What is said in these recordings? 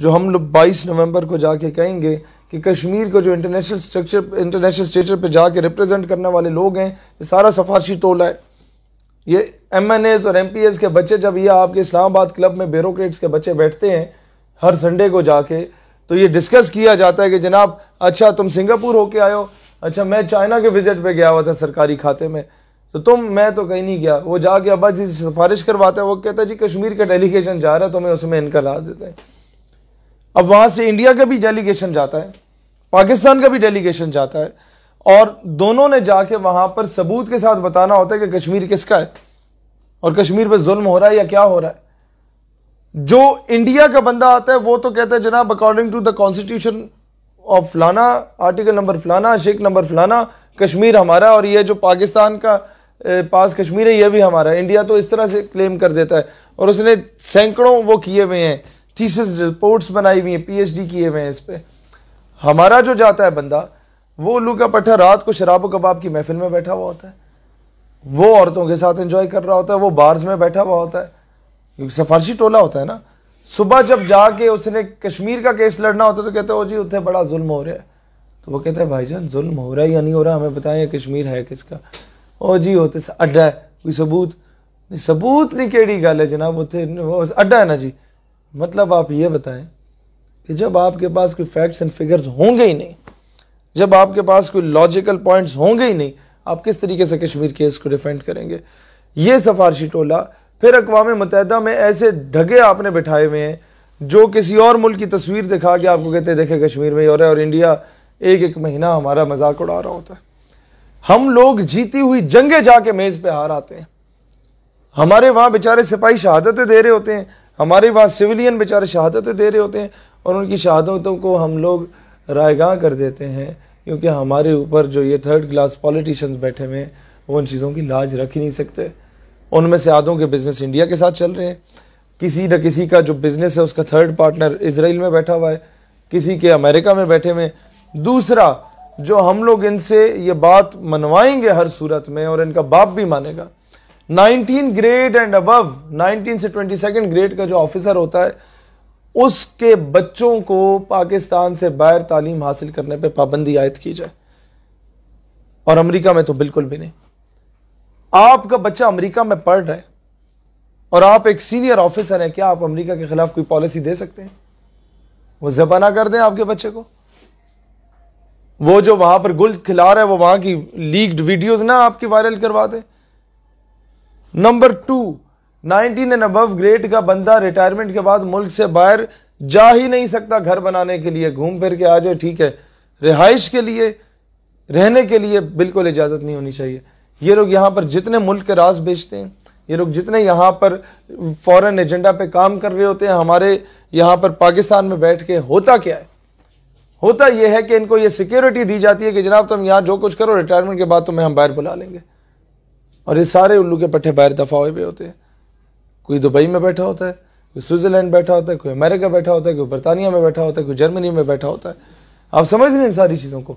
जो हम लोग बाईस नवंबर को जाके कहेंगे कि कश्मीर को जो इंटरनेशनल स्ट्रक्चर इंटरनेशनल स्टेचर पे जाके रिप्रेजेंट करने वाले लोग हैं ये सारा सफारशी टोला है ये एम और एम के बच्चे जब ये आपके इस्लामाबाद क्लब में ब्यूरोक्रेट्स के बच्चे बैठते हैं हर संडे को जाके तो ये डिस्कस किया जाता है कि जनाब अच्छा तुम सिंगापुर होके आयो अच्छा मैं चाइना के विजिट पे गया हुआ था सरकारी खाते में तो तुम मैं तो कहीं नहीं गया वो जाके अब्बा जी से सिफारिश करवाता है वो कहता है जी कश्मीर का डेलीगेशन जा रहा है तो मैं उसमें इनका ला देते हैं अब वहां से इंडिया का भी डेलीगेशन जाता है पाकिस्तान का भी डेलीगेशन जाता है और दोनों ने जाके वहां पर सबूत के साथ बताना होता है कि कश्मीर किसका है और कश्मीर पर जुल्म हो रहा है या क्या हो रहा है जो इंडिया का बंदा आता है वो तो कहता है जनाब according to the constitution of फलाना आर्टिकल नंबर फलाना शेख नंबर फलाना कश्मीर हमारा और ये जो पाकिस्तान का पास कश्मीर है ये भी हमारा इंडिया तो इस तरह से क्लेम कर देता है और उसने सैकड़ों वो किए हुए हैं थीसिस रिपोर्ट्स बनाई हुई हैं पीएचडी किए हुए हैं इस पर हमारा जो जाता है बंदा वो उल्लू का पट्टा रात को शराब कबाब की महफिल में बैठा हुआ होता है वो औरतों के साथ एंजॉय कर रहा होता है वो बार्स में बैठा हुआ होता है क्योंकि सफारशी टोला होता है ना सुबह जब जाके उसने कश्मीर का केस लड़ना होता है तो कहते हो जी उतने बड़ा जुल्म हो रहा है तो वो कहते हैं भाईजान जुल्म हो रहा है या नहीं हो रहा हमें बताएं कश्मीर है किसका ओ जी होते तो अड्डा है कोई सबूत नहीं सबूत नहीं केड़ी गल है जनाब उ अड्डा है ना जी मतलब आप ये बताएं कि जब आपके पास कोई फैक्ट्स एंड फिगर्स होंगे ही नहीं जब आपके पास कोई लॉजिकल पॉइंट्स होंगे ही नहीं आप किस तरीके से कश्मीर केस को डिफेंड करेंगे ये सफारशी टोला फिर अकवा मुतहदा में ऐसे ढगे आपने बिठाए हुए हैं जो किसी और मुल्क की तस्वीर दिखा के आपको कहते देखे कश्मीर में और है और इंडिया एक एक महीना हमारा मजाक उड़ा रहा होता है हम लोग जीती हुई जंगे जाके मेज़ पे हार आते हैं हमारे वहां बेचारे सिपाही शहादतें दे रहे होते हैं हमारे वहाँ सिविलियन बेचारे शहादतें दे रहे होते हैं और उनकी शहादतों को हम लोग रायगा कर देते हैं क्योंकि हमारे ऊपर जो ये थर्ड क्लास पॉलिटिशियंस बैठे हुए हैं वो उन चीज़ों की लाज रख ही नहीं सकते उनमें से आधों के बिज़नेस इंडिया के साथ चल रहे हैं किसी न किसी का जो बिज़नेस है उसका थर्ड पार्टनर इसराइल में बैठा हुआ है किसी के अमेरिका में बैठे हुए दूसरा जो हम लोग इनसे ये बात मनवाएंगे हर सूरत में और इनका बाप भी मानेगा 19 ग्रेड एंड अबव 19 से 22 ग्रेड का जो ऑफिसर होता है उसके बच्चों को पाकिस्तान से बाहर तालीम हासिल करने पर पाबंदी आयद की जाए और अमेरिका में तो बिल्कुल भी नहीं आपका बच्चा अमेरिका में पढ़ रहा है और आप एक सीनियर ऑफिसर हैं क्या आप अमेरिका के खिलाफ कोई पॉलिसी दे सकते हैं वो जबाना कर दें आपके बच्चे को वो जो वहां पर गुल खिला रहा है वो वहां की लीक्ड वीडियोज ना आपकी वायरल करवा दें number two 19 and above grade का बंदा रिटायरमेंट के बाद मुल्क से बाहर जा ही नहीं सकता घर बनाने के लिए घूम फिर के आ जाए ठीक है रिहाइश के लिए रहने के लिए बिल्कुल इजाज़त नहीं होनी चाहिए ये लोग यहाँ पर जितने मुल्क के राज बेचते हैं ये लोग जितने यहाँ पर फॉरेन एजेंडा पे काम कर रहे होते हैं हमारे यहाँ पर पाकिस्तान में बैठ के होता क्या है होता यह है कि इनको ये सिक्योरिटी दी जाती है कि जनाब तुम यहाँ जो कुछ करो रिटायरमेंट के बाद तुम्हें हम बाहर बुला लेंगे और ये सारे उल्लू के पट्टे बाहर दफा हुए भी होते हैं कोई दुबई में बैठा होता है कोई स्विट्ज़रलैंड बैठा होता है कोई अमेरिका बैठा होता है कोई बरतानिया में बैठा होता है कोई जर्मनी में बैठा होता है आप समझ रहे हैं इन सारी चीज़ों को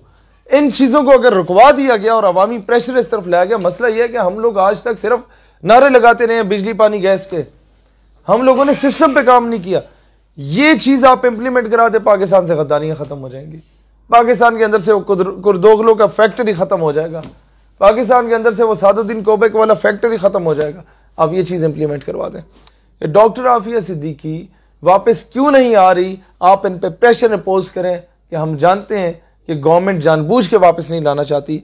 इन चीज़ों को अगर रुकवा दिया गया और अवामी प्रेशर इस तरफ लाया गया मसला यह है कि हम लोग आज तक सिर्फ नारे लगाते रहे बिजली पानी गैस के हम लोगों ने सिस्टम पर काम नहीं किया ये चीज़ आप इम्प्लीमेंट करा दे पाकिस्तान से गद्दारियाँ ख़त्म हो जाएंगी पाकिस्तान के अंदर से कुर्दोगलों का फैक्ट्री ख़त्म हो जाएगा पाकिस्तान के अंदर से वो सादुद्दीन कोबेक वाला फैक्ट्री ख़त्म हो जाएगा आप ये चीज़ इंप्लीमेंट करवा दें डॉक्टर आफिया सिद्दीकी वापस क्यों नहीं आ रही आप इन पर प्रेशर इम्पोज करें कि हम जानते हैं कि गवर्नमेंट जानबूझ के वापस नहीं लाना चाहती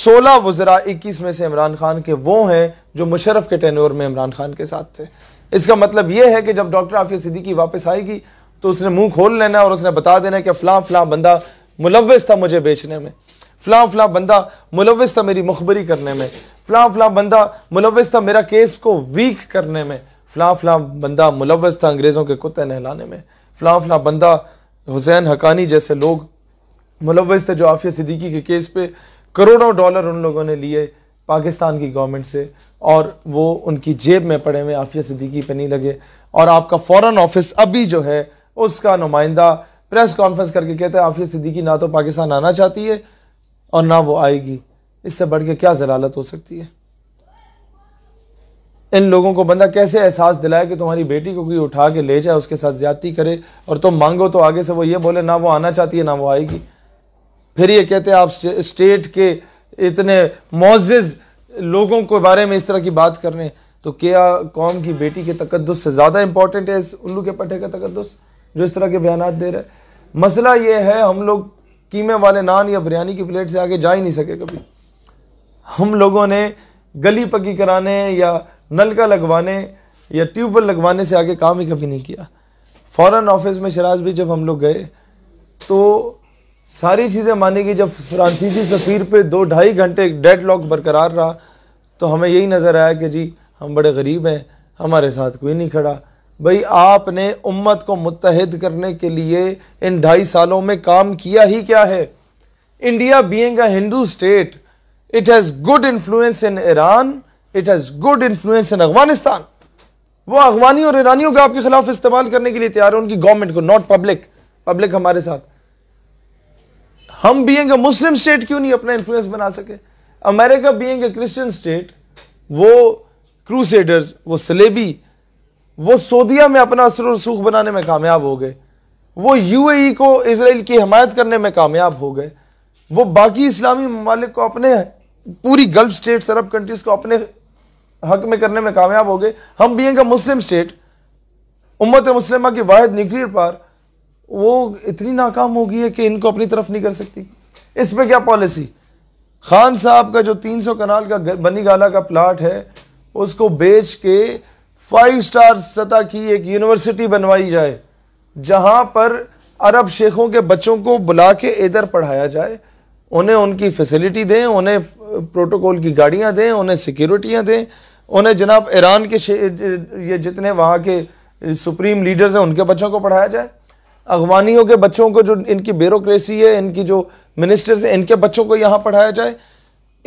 सोलह वजरा इक्कीस में से इमरान खान के वो हैं जो मुशरफ के टेनोर में इमरान खान के साथ थे इसका मतलब ये है कि जब डॉक्टर आफिया सिद्दीकी वापस आएगी तो उसने मुंह खोल लेना और उसने बता देना कि फला फला बंदा मुलवस था मुझे बेचने में फलां फ़लाँ बंदा मुलविस था मेरी मुखबरी करने में फ़लां फ़लाँ बंदा मुलविस था मेरा केस को वीक करने में फ़लां फलां बंदा मुलविस था अंग्रेज़ों के कुत्ते नहलाने में फलां फलां बंदा हुसैन हकानी जैसे लोग मुलविस थे जो आफिया सिद्दीकी के केस पे करोड़ों डॉलर उन लोगों ने लिए पाकिस्तान की गवर्नमेंट से और वो उनकी जेब में पड़े हुए आफिया सिद्दीकी पे नहीं लगे और आपका फॉरेन ऑफिस अभी जो है उसका नुमाइंदा प्रेस कॉन्फ्रेंस करके कहते हैं आफिया सिद्दीकी ना तो पाकिस्तान आना चाहती है और ना वो आएगी इससे बढ़ के क्या जलालत हो सकती है इन लोगों को बंदा कैसे एहसास दिलाए कि तुम्हारी बेटी को कोई उठा के ले जाए उसके साथ ज्यादती करे और तुम मांगो तो आगे से वो ये बोले ना वो आना चाहती है ना वो आएगी फिर ये कहते हैं आप स्टेट के इतने मोजिज़ लोगों के बारे में इस तरह की बात कर रहे हैं तो क्या कौम की बेटी के तकदस से ज़्यादा इंपॉर्टेंट है इस उल्लू के पट्टे का तकदस जो इस तरह के बयान दे रहे हैं मसला ये है हम लोग कीमे वाले नान या बिरयानी की प्लेट से आगे जा ही नहीं सके कभी हम लोगों ने गली पक्की कराने या नलका लगवाने या ट्यूबवेल लगवाने से आगे काम ही कभी नहीं किया फॉरेन ऑफिस में शराज भी जब हम लोग गए तो सारी चीज़ें मानेगी जब फ्रांसीसी सफ़ीर पे दो ढाई घंटे डेड लॉक बरकरार रहा तो हमें यही नज़र आया कि जी हम बड़े गरीब हैं हमारे साथ कोई नहीं खड़ा भाई आपने उम्मत को मुतहद करने के लिए इन ढाई सालों में काम किया ही क्या है India being a Hindu state it has good influence in Iran it has good influence in Afghanistan वो अफगानी और ईरानियों का आपके खिलाफ इस्तेमाल करने के लिए तैयार है उनकी गवर्नमेंट को नॉट पब्लिक पब्लिक हमारे साथ हम बीइंग मुस्लिम स्टेट क्यों नहीं अपना इन्फ्लुएंस बना सके America being a Christian state वो क्रूसेडर्स वो सलेबी वो सऊदिया में अपना असर रसूख बनाने में कामयाब हो गए वो यूएई को इसराइल की हमायत करने में कामयाब हो गए वो बाकी इस्लामी ममालिक को अपने पूरी गल्फ स्टेट अरब कंट्रीज़ को अपने हक में करने में कामयाब हो गए हम भी का मुस्लिम स्टेट उम्मत मुस्लिमा की वाद न्यूक्लियर पार वो इतनी नाकाम हो गई है कि इनको अपनी तरफ नहीं कर सकती इस पर क्या पॉलिसी खान साहब का जो 300 कनाल का बनी गाला का प्लाट है उसको बेच के फाइव स्टार सतह की एक यूनिवर्सिटी बनवाई जाए जहाँ पर अरब शेखों के बच्चों को बुला के इधर पढ़ाया जाए उन्हें उनकी फैसिलिटी दें उन्हें प्रोटोकॉल की गाड़ियाँ दें उन्हें सिक्योरिटियाँ दें उन्हें जनाब ईरान के ये जितने वहाँ के सुप्रीम लीडर्स हैं उनके बच्चों को पढ़ाया जाए अगवानियों के बच्चों को जो इनकी ब्यूरोसी है इनकी जो मिनिस्टर्स हैं इनके बच्चों को यहाँ पढ़ाया जाए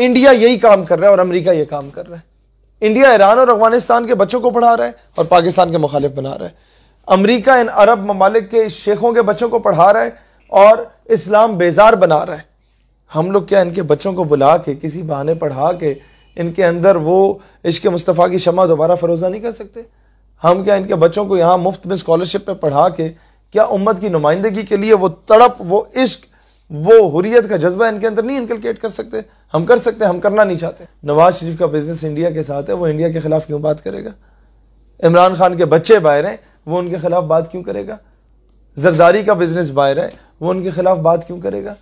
इंडिया यही काम कर रहा है और अमेरिका ये काम कर रहा है इंडिया ईरान और अफगानिस्तान के बच्चों को पढ़ा रहा है और पाकिस्तान के मुखालिफ बना रहा है अमरीका इन अरब ममालिक के शेखों के बच्चों को पढ़ा रहा है और इस्लाम बेजार बना रहा है हम लोग क्या इनके बच्चों को बुला के किसी बहाने पढ़ा के इनके अंदर वो इश्क मुस्तफ़ा की शमा दोबारा फरोजा नहीं कर सकते हम क्या इनके बच्चों को यहाँ मुफ्त में स्कॉलरशिप पर पढ़ा के क्या उम्मत की नुमाइंदगी के लिए वो तड़प वो इश्क वो हुरियत का जज्बा इनके अंदर नहीं इनकलकेट कर सकते हम कर सकते हम करना नहीं चाहते नवाज शरीफ का बिजनेस इंडिया के साथ है वो इंडिया के खिलाफ क्यों बात करेगा इमरान खान के बच्चे बाहर हैं वो उनके खिलाफ बात क्यों करेगा जरदारी का बिजनेस बाहर है वो उनके खिलाफ बात क्यों करेगा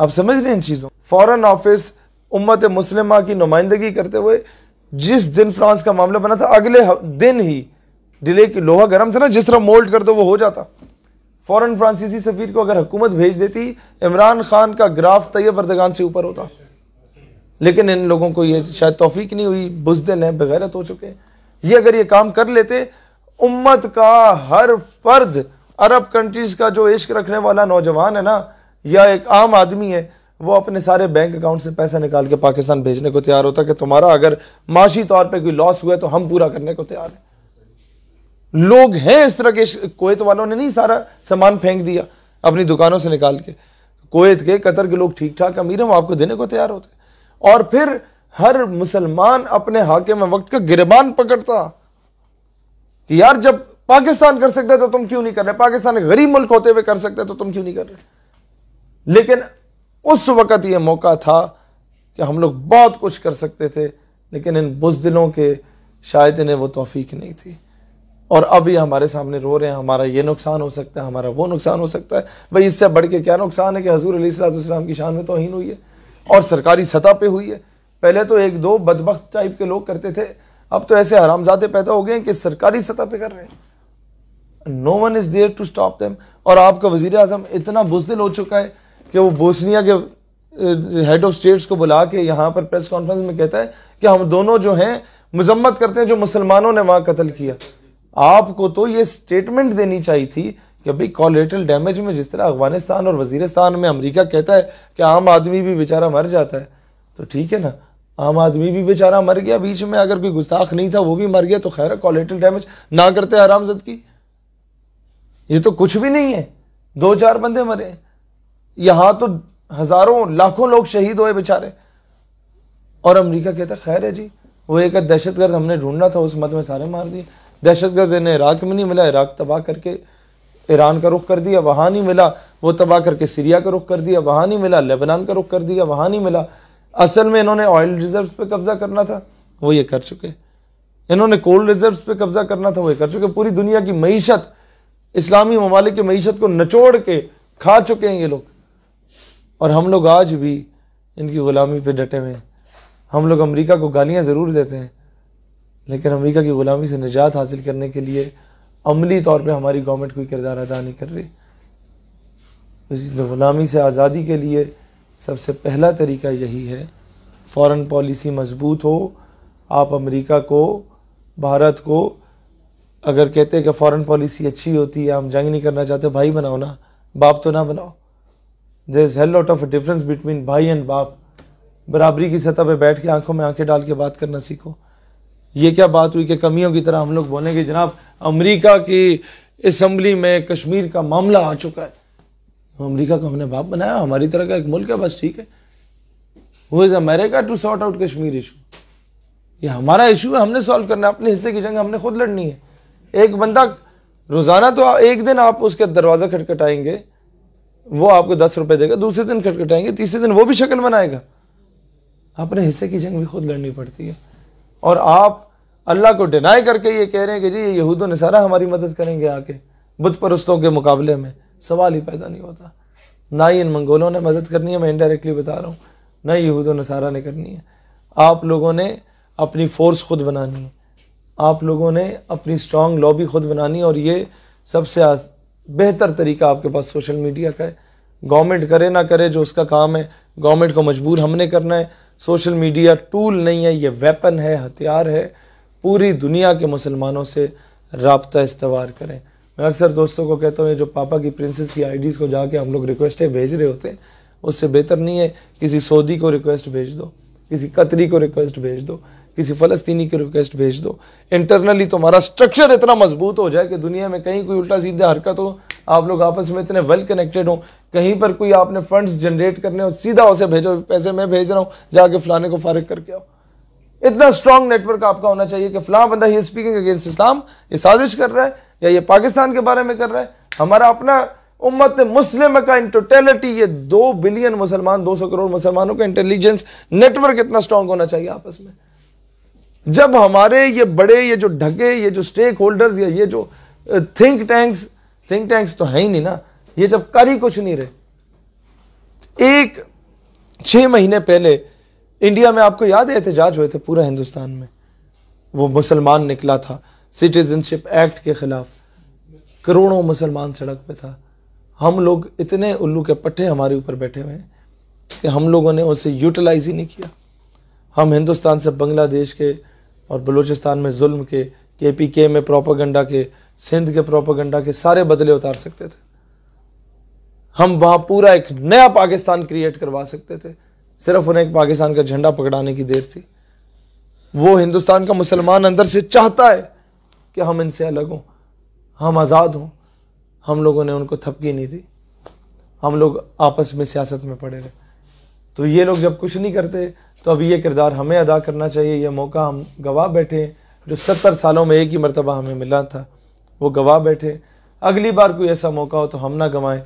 आप समझ रहे हैं इन चीज़ों फॉरन ऑफिस उम्मत मुस्लिमा की नुमाइंदगी करते हुए जिस दिन फ्रांस का मामला बना था अगले दिन ही डिले की लोहा गर्म था ना जिस तरह मोल्ड कर दो वो हो जाता फ़ौरन फ्रांसीसी सफ़ीर को अगर हुकूमत भेज देती इमरान खान का ग्राफ तैयब अरदगान से ऊपर होता लेकिन इन लोगों को ये शायद तोफीक नहीं हुई बुजदिल है बगैरत हो चुके हैं ये अगर ये काम कर लेते उम्मत का हर फर्द अरब कंट्रीज़ का जो इश्क रखने वाला नौजवान है ना या एक आम आदमी है वो अपने सारे बैंक अकाउंट से पैसा निकाल के पाकिस्तान भेजने को तैयार होता कि तुम्हारा अगर माशी तौर पर कोई लॉस हुआ है तो हम पूरा करने को तैयार हैं लोग हैं इस तरह के कोयत वालों ने नहीं सारा सामान फेंक दिया अपनी दुकानों से निकाल के कोयत के कतर के लोग ठीक ठाक अमीर हैं वो आपको देने को तैयार होते और फिर हर मुसलमान अपने हाके में वक्त का गिरबान पकड़ता कि यार जब पाकिस्तान कर सकता है तो तुम क्यों नहीं कर रहे पाकिस्तान गरीब मुल्क होते हुए कर सकते तो तुम क्यों नहीं कर रहे लेकिन उस वक्त ये मौका था कि हम लोग बहुत कुछ कर सकते थे लेकिन इन बुजदिलों के शायद इन्हें वो तोफीक नहीं थी और अब ये हमारे सामने रो रहे हैं हमारा ये नुकसान हो सकता है हमारा वो नुकसान हो सकता है भाई इससे बढ़ के क्या नुकसान है कि हजूर अलीसलाम की शान में तोहन हुई है और सरकारी सतह पर हुई है पहले तो एक दो बदबक टाइप के लोग करते थे अब तो ऐसे हरामजादे पैदा हो गए कि सरकारी सतह पर कर रहे हैं no one is there to stop them और आपका वजीर अजम इतना बुजदिल हो चुका है कि वो बोसनिया के हेड ऑफ स्टेट्स को बुला के यहाँ पर प्रेस कॉन्फ्रेंस में कहता है कि हम दोनों जो हैं मजम्मत करते हैं जो मुसलमानों ने वहाँ कत्ल किया आपको तो ये स्टेटमेंट देनी चाहिए थी कि भाई कॉलेटल डैमेज में जिस तरह अफगानिस्तान और वजीरस्तान में अमेरिका कहता है कि आम आदमी भी बेचारा मर जाता है तो ठीक है ना आम आदमी भी बेचारा मर गया बीच में अगर कोई गुस्ताख नहीं था वो भी मर गया तो खैर कॉलेटल डैमेज ना करते आरामजद की ये तो कुछ भी नहीं है दो चार बंदे मरे यहां तो हजारों लाखों लोग शहीद हुए बेचारे और अमरीका कहता खैर है जी वो एक दहशतगर्द हमने ढूंढना था उस मत में सारे मार दिए दहशत गर्द इराक में नहीं मिला इराक तबाह करके ईरान का रुख कर दिया वहाँ नहीं मिला वो तबाह करके सीरिया का रुख कर दिया वहाँ नहीं मिला लेबनान का रुख कर दिया वहाँ नहीं मिला असल में इन्होंने ऑयल रिजर्व पर कब्जा करना था वो ये कर चुके इन्होंने कोल्ड रिजर्व पर कब्जा करना था वो ये कर चुके पूरी दुनिया की मीशत इस्लामी ममालिक मीशत को नचोड़ के खा चुके हैं ये लोग और हम लोग आज भी इनकी गुलामी पे डटे हुए हैं हम लोग अमेरिका को गालियां ज़रूर देते हैं लेकिन अमेरिका की ग़ुलामी से निजात हासिल करने के लिए अमली तौर पर हमारी गवर्नमेंट कोई किरदार अदा नहीं कर रही इस ग़ुलामी से आज़ादी के लिए सबसे पहला तरीका यही है फ़ॉरेन पॉलिसी मजबूत हो आप अमेरिका को भारत को अगर कहते हैं कि फ़ॉरेन पॉलिसी अच्छी होती है हम जंग नहीं करना चाहते भाई बनाओ ना बाप तो ना बनाओ there is hell lot of difference between भाई एंड बाप बराबरी की सतह पर बैठ के आंखों में आंखें डाल के बात करना सीखो ये क्या बात हुई कि कमियों की तरह हम लोग बोलेंगे जनाब अमेरिका की असम्बली में कश्मीर का मामला आ चुका है तो अमेरिका को हमने बाप बनाया हमारी तरह का एक मुल्क है बस ठीक है वो is America to sort out Kashmir issue ये हमारा इशू है हमने सॉल्व करना अपने हिस्से की जंग हमने खुद लड़नी है एक बंदा रोजाना तो एक दिन आप उसके दरवाजा खटखटाएंगे वो आपको दस रुपए देगा दूसरे दिन खटखटाएंगे तीसरे दिन वो भी शक्ल बनाएगा अपने हिस्से की जंग भी खुद लड़नी पड़ती है और आप अल्लाह को डिनाई करके ये कह रहे हैं कि जी यहूद नसारा हमारी मदद करेंगे आके बुत परस्तों के मुकाबले में सवाल ही पैदा नहीं होता ना ही इन मंगोलों ने मदद करनी है मैं इनडायरेक्टली बता रहा हूँ ना ही यहूद नसारा ने करनी है आप लोगों ने अपनी फोर्स खुद बनानी है आप लोगों ने अपनी स्ट्रांग लॉबी खुद बनानी है और ये सबसे बेहतर तरीका आपके पास सोशल मीडिया का है गवर्नमेंट करे ना करे जो उसका काम है गवर्नमेंट को मजबूर हमने करना है सोशल मीडिया टूल नहीं है ये वेपन है हथियार है पूरी दुनिया के मुसलमानों से रबता इस्तवार करें मैं अक्सर दोस्तों को कहता हूँ ये जो पापा की प्रिंसेस की आईडीज़ को जाके हम लोग रिक्वेस्टें भेज रहे होते हैं उससे बेहतर नहीं है किसी सऊदी को रिक्वेस्ट भेज दो किसी कतरी को रिक्वेस्ट भेज दो किसी फ़लस्तीनी की रिक्वेस्ट भेज दो इंटरनली तुम्हारा स्ट्रक्चर इतना मजबूत हो जाए कि दुनिया में कहीं कोई उल्टा सीधा हरकत हो आप लोग आपस में इतने वेल कनेक्टेड हो कहीं पर कोई आपने फंड्स जनरेट करने हो सीधा उसे भेजो पैसे मैं भेज रहा हूं जाके फलाने को फारिग करके आओ इतना स्ट्रॉन्ग नेटवर्क आपका होना चाहिए कि फला बंदा ही स्पीकिंग अगेंस्ट इस्लाम ये साजिश कर रहा है या ये पाकिस्तान के बारे में कर रहा है हमारा अपना उम्मत मुस्लिम का इन टोटेलिटी ये दो बिलियन मुसलमान दो सौ करोड़ मुसलमानों का इंटेलिजेंस नेटवर्क इतना स्ट्रांग होना चाहिए आपस में जब हमारे ये बड़े ये जो ढगे ये जो स्टेक होल्डर्स या ये जो थिंक टैंक्स थिंक टैंक्स तो है ही नहीं ना ये जब कर ही कुछ नहीं रहे एक छह महीने पहले इंडिया में आपको याद है एहतजाज हुए थे पूरा हिंदुस्तान में वो मुसलमान निकला था सिटीजनशिप एक्ट के खिलाफ करोड़ों मुसलमान सड़क पे था हम लोग इतने उल्लू के पट्टे हमारे ऊपर बैठे हुए हैं कि हम लोगों ने उसे यूटिलाइज ही नहीं किया हम हिंदुस्तान से बांग्लादेश के और बलूचिस्तान में जुल्म के के पी के में प्रोपागंडा के सिंध के प्रोपागंडा के सारे बदले उतार सकते थे हम वहां पूरा एक नया पाकिस्तान क्रिएट करवा सकते थे सिर्फ उन्हें एक पाकिस्तान का झंडा पकड़ाने की देर थी वो हिंदुस्तान का मुसलमान अंदर से चाहता है कि हम इनसे अलग हों हम आज़ाद हों हम लोगों ने उनको थपकी नहीं दी हम लोग आपस में सियासत में पड़े रहे तो ये लोग जब कुछ नहीं करते तो अभी ये किरदार हमें अदा करना चाहिए यह मौका हम गवाह बैठे जो सत्तर सालों में एक ही मरतबा हमें मिला था वो गवाह बैठे अगली बार कोई ऐसा मौका हो तो हम ना गंवाएं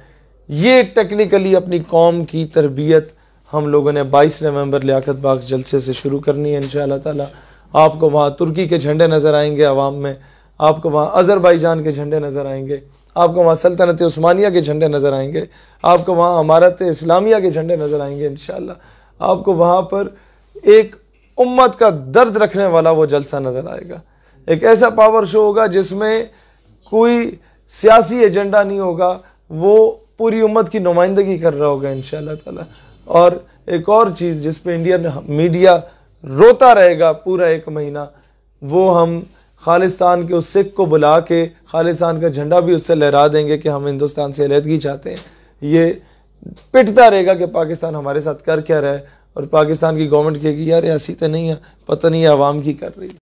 ये टेक्निकली अपनी कौम की तरबियत हम लोगों ने 22 नवंबर लियाकत बाग जलसे से शुरू करनी है इन ताला आपको वहाँ तुर्की के झंडे नज़र आएंगे आवाम में आपको वहाँ अज़रबैजान के झंडे नज़र आएंगे आपको वहाँ सल्तनत उस्मानिया के झंडे नज़र आएंगे आपको वहाँ अमारत इस्लामिया के झंडे नज़र आएंगे इन आपको वहाँ पर एक उम्मत का दर्द रखने वाला वो जलसा नज़र आएगा एक ऐसा पावर शो होगा जिसमें कोई सियासी एजेंडा नहीं होगा वो पूरी उम्मत की नुमाइंदगी कर रहा होगा इन ताला और एक और चीज़ जिस पे इंडियन मीडिया रोता रहेगा पूरा एक महीना वो हम खालिस्तान के उस सिख को बुला के खालिस्तान का झंडा भी उससे लहरा देंगे कि हम हिंदुस्तान से अलहदगी चाहते हैं ये पिटता रहेगा कि पाकिस्तान हमारे साथ कर क्या रहा है और पाकिस्तान की गवर्नमेंट कहेगी यार ऐसी तो नहीं है पता नहीं आवाम की कर रही है